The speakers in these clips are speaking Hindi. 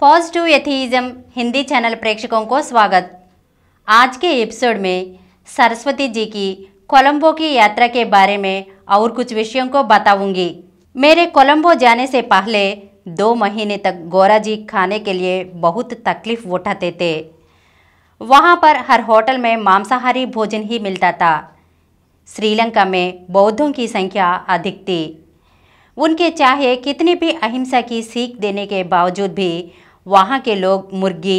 पॉजिटिव एथीइज्म हिंदी चैनल प्रेक्षकों को स्वागत आज के एपिसोड में सरस्वती जी की कोलंबो की यात्रा के बारे में और कुछ विषयों को बताऊंगी मेरे कोलंबो जाने से पहले दो महीने तक गोरा जी खाने के लिए बहुत तकलीफ उठाते थे वहाँ पर हर होटल में मांसाहारी भोजन ही मिलता था श्रीलंका में बौद्धों की संख्या अधिक थी उनके चाहे कितनी भी अहिंसा की सीख देने के बावजूद भी वहाँ के लोग मुर्गी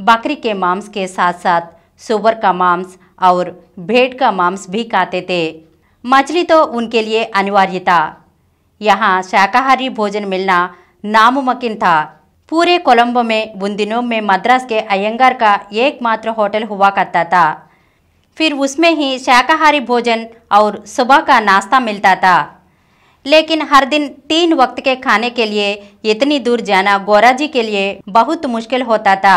बकरी के मांस के साथ साथ सुअर का मांस और भेड़ का मांस भी खाते थे मछली तो उनके लिए अनिवार्य था यहाँ शाकाहारी भोजन मिलना नामुमकिन था पूरे कोलंबो में उन दिनों में मद्रास के अयंगार का एकमात्र होटल हुआ करता था फिर उसमें ही शाकाहारी भोजन और सुबह का नाश्ता मिलता था लेकिन हर दिन तीन वक्त के खाने के लिए इतनी दूर जाना गोरा जी के लिए बहुत मुश्किल होता था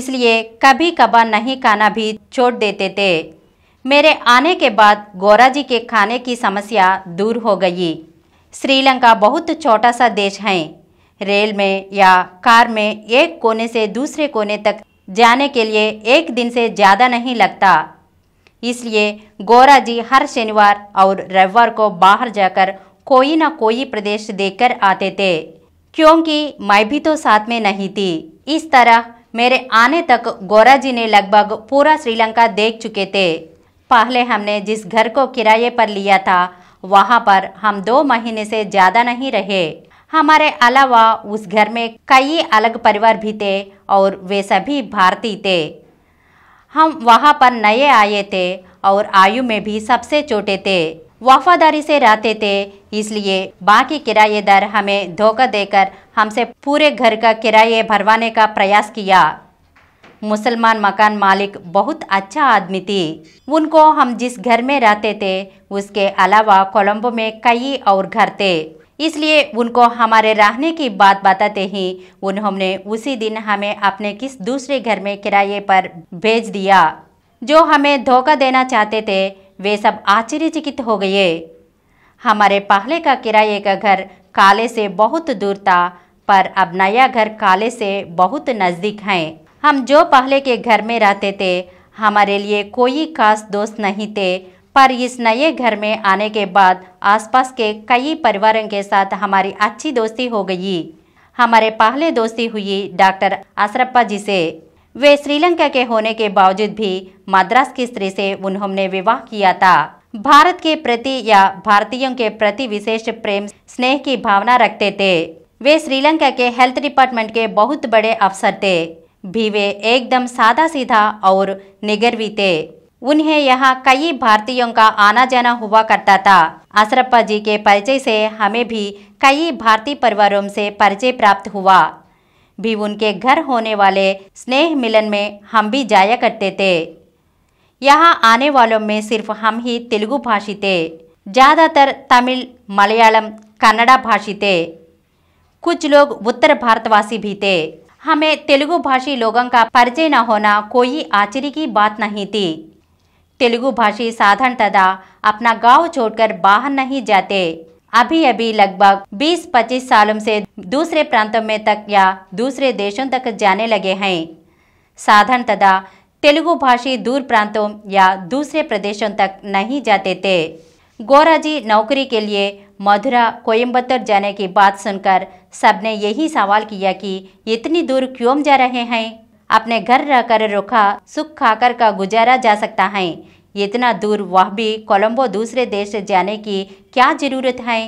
इसलिए कभी कभार नहीं खाना भी छोड़ देते थे मेरे आने के बाद गोरा जी के खाने की समस्या दूर हो गई श्रीलंका बहुत छोटा सा देश है रेल में या कार में एक कोने से दूसरे कोने तक जाने के लिए एक दिन से ज़्यादा नहीं लगता इसलिए गोरा जी हर शनिवार और रविवार को बाहर जाकर कोई ना कोई प्रदेश देकर आते थे क्योंकि मैं भी तो साथ में नहीं थी इस तरह मेरे आने तक गोरा जी ने लगभग पूरा श्रीलंका देख चुके थे पहले हमने जिस घर को किराए पर लिया था वहाँ पर हम दो महीने से ज़्यादा नहीं रहे हमारे अलावा उस घर में कई अलग परिवार भी थे और वे सभी भारतीय थे हम वहाँ पर नए आए थे और आयु में भी सबसे छोटे थे वफादारी से रहते थे इसलिए बाकी किराएदार हमें धोखा देकर हमसे पूरे घर का किराए भरवाने का प्रयास किया मुसलमान मकान मालिक बहुत अच्छा आदमी थी उनको हम जिस घर में रहते थे उसके अलावा कोलंबो में कई और घर थे इसलिए उनको हमारे रहने की बात बताते ही उन्होंने उसी दिन हमें अपने किस दूसरे घर में किराए पर भेज दिया जो हमें धोखा देना चाहते थे वे सब आश्चर्यचकित हो गए हमारे पहले का किराए का घर काले से बहुत दूर था पर अब नया घर काले से बहुत नज़दीक हैं हम जो पहले के घर में रहते थे हमारे लिए कोई खास दोस्त नहीं थे पर इस नए घर में आने के बाद आसपास के कई परिवारों के साथ हमारी अच्छी दोस्ती हो गई हमारे पहले दोस्ती हुई डॉक्टर अशरप्पा जी से वे श्रीलंका के होने के बावजूद भी मद्रास की स्त्री से उन्होंने विवाह किया था भारत के प्रति या भारतीयों के प्रति विशेष प्रेम स्नेह की भावना रखते थे वे श्रीलंका के हेल्थ डिपार्टमेंट के बहुत बड़े अफसर थे भी वे एकदम सादा सीधा और निगरवी थे उन्हें यहाँ कई भारतीयों का आना जाना हुआ करता था अशरप्पा जी के परिचय से हमें भी कई भारतीय परिवारों से परिचय प्राप्त हुआ भी उनके घर होने वाले स्नेह मिलन में हम भी जाया करते थे यहाँ आने वालों में सिर्फ हम ही तेलुगु भाषी थे ज़्यादातर तमिल मलयालम कन्नड़ा भाषी थे कुछ लोग उत्तर भारतवासी भी थे हमें तेलुगु भाषी लोगों का परिचय न होना कोई आश्चर्य की बात नहीं थी तेलुगु भाषी साधारणतः अपना गांव छोड़कर बाहर नहीं जाते अभी अभी लगभग 20-25 सालों से दूसरे प्रांतों में तक या दूसरे देशों तक जाने लगे हैं साधारणतः तेलुगु भाषी दूर प्रांतों या दूसरे प्रदेशों तक नहीं जाते थे गोरा जी नौकरी के लिए मधुरा कोयम्बतर जाने की बात सुनकर सबने यही सवाल किया कि इतनी दूर क्यों जा रहे हैं अपने घर रहकर रुखा सुख खाकर का गुजारा जा सकता है इतना दूर वह भी कोलंबो दूसरे देश जाने की क्या ज़रूरत है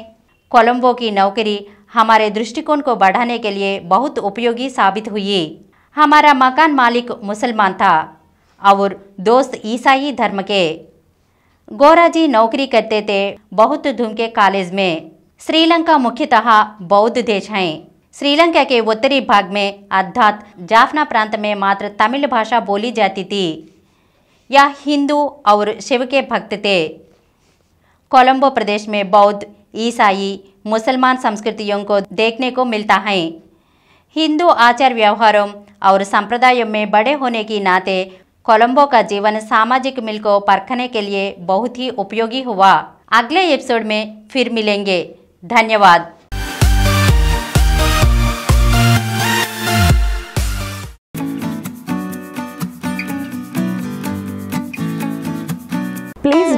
कोलंबो की नौकरी हमारे दृष्टिकोण को बढ़ाने के लिए बहुत उपयोगी साबित हुई हमारा मकान मालिक मुसलमान था और दोस्त ईसाई धर्म के गोरा जी नौकरी करते थे बहुत धूम के कॉलेज में श्रीलंका मुख्यतः बौद्ध देश है श्रीलंका के उत्तरी भाग में अर्थात जाफना प्रांत में मात्र तमिल भाषा बोली जाती थी या हिंदू और शिव के भक्त थे कोलंबो प्रदेश में बौद्ध ईसाई मुसलमान संस्कृतियों को देखने को मिलता है हिंदू आचार व्यवहारों और संप्रदायों में बड़े होने की नाते कोलंबो का जीवन सामाजिक मिल को परखने के लिए बहुत ही उपयोगी हुआ अगले एपिसोड में फिर मिलेंगे धन्यवाद